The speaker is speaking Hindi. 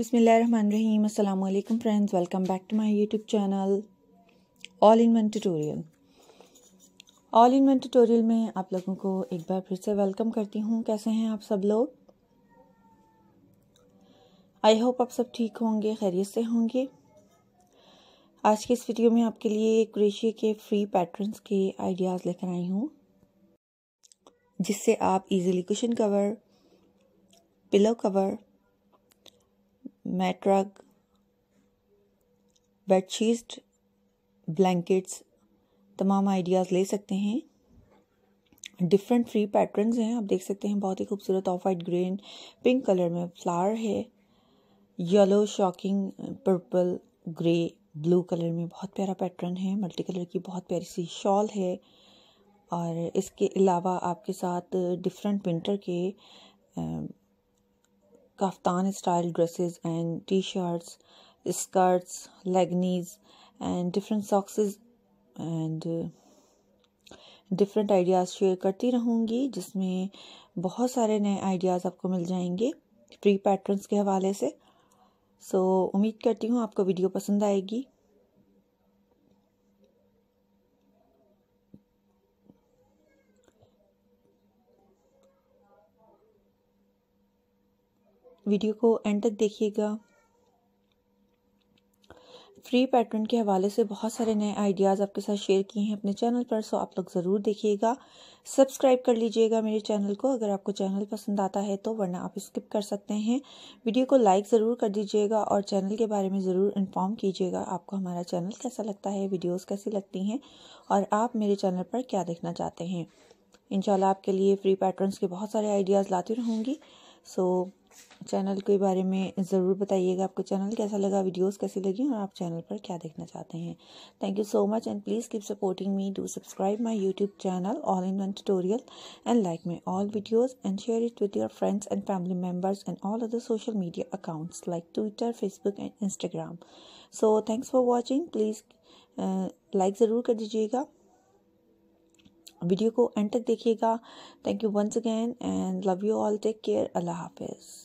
बिसमीम अल्लाम friends welcome back to my YouTube channel all in one tutorial all in one tutorial में आप लोगों को एक बार फिर से वेलकम करती हूँ कैसे हैं आप सब लोग आई होप आप सब ठीक होंगे खैरियत से होंगे आज की इस वीडियो में आपके लिए क्रेशिया के फ्री पैटर्न्स के आइडियाज़ लेकर आई हूँ जिससे आप easily cushion cover pillow cover mat rug bedsheet blankets तमाम आइडियाज़ ले सकते हैं डिफरेंट फ्री पैटर्न्स हैं आप देख सकते हैं बहुत ही खूबसूरत off white green pink colour में फ्लावर है yellow shocking purple grey blue colour में बहुत प्यारा पैटर्न है मल्टी कलर की बहुत प्यारी सी शॉल है और इसके अलावा आपके साथ डिफरेंट विंटर के kaftan style dresses and T shirts skirts leggings and different socks and different ideas share करती रहूँगी जिसमें बहुत सारे नए आइडियाज़ आपको मिल जाएंगे फ्री पैटर्न्स के हवाले से सो so, उम्मीद करती हूँ आपको वीडियो पसंद आएगी वीडियो को एंड तक देखिएगा फ्री पैटर्न के हवाले से बहुत सारे नए आइडियाज़ आपके साथ शेयर किए हैं अपने चैनल पर सो आप लोग ज़रूर देखिएगा सब्सक्राइब कर लीजिएगा मेरे चैनल को अगर आपको चैनल पसंद आता है तो वरना आप स्किप कर सकते हैं वीडियो को लाइक ज़रूर कर दीजिएगा और चैनल के बारे में ज़रूर इन्फॉर्म कीजिएगा आपको हमारा चैनल कैसा लगता है वीडियोज़ कैसी लगती हैं और आप मेरे चैनल पर क्या देखना चाहते हैं इन आपके लिए फ्री पैटर्नस के बहुत सारे आइडियाज़ लाती रहूँगी सो चैनल के बारे में ज़रूर बताइएगा आपको चैनल कैसा लगा वीडियोस कैसी लगी और आप चैनल पर क्या देखना चाहते हैं thank you so much and please keep supporting me do subscribe my YouTube channel all in one tutorial and like my all videos and share it with your friends and family members and all other social media accounts like Twitter Facebook and Instagram so thanks for watching please like ज़रूर कर दीजिएगा वीडियो को एंड तक देखिएगा thank you once again and love you all take care अल्लाह हाफिज़